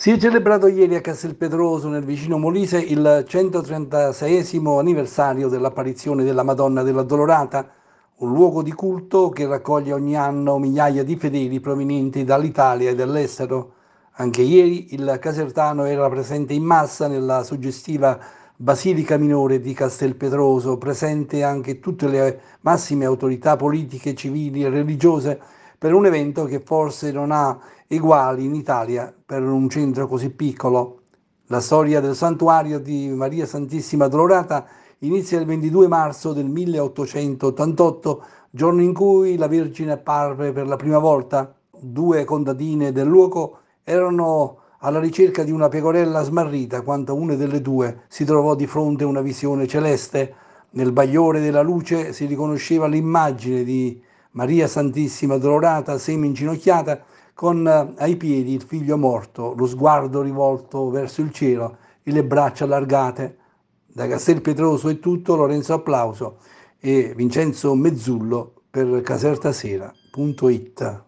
Si è celebrato ieri a Castel Castelpedroso, nel vicino Molise, il 136 anniversario dell'apparizione della Madonna della Dolorata, un luogo di culto che raccoglie ogni anno migliaia di fedeli provenienti dall'Italia e dall'estero. Anche ieri il casertano era presente in massa nella suggestiva Basilica Minore di Castel Castelpedroso, presente anche tutte le massime autorità politiche, civili e religiose per un evento che forse non ha uguali in Italia per un centro così piccolo. La storia del santuario di Maria Santissima Dolorata inizia il 22 marzo del 1888, giorno in cui la Vergine apparve per la prima volta. Due contadine del luogo erano alla ricerca di una pecorella smarrita quando una delle due si trovò di fronte a una visione celeste. Nel bagliore della luce si riconosceva l'immagine di Maria Santissima Dolorata, semi inginocchiata, con eh, ai piedi il figlio morto, lo sguardo rivolto verso il cielo e le braccia allargate. Da Castel Petroso è tutto, Lorenzo Applauso e Vincenzo Mezzullo per casertasera.it.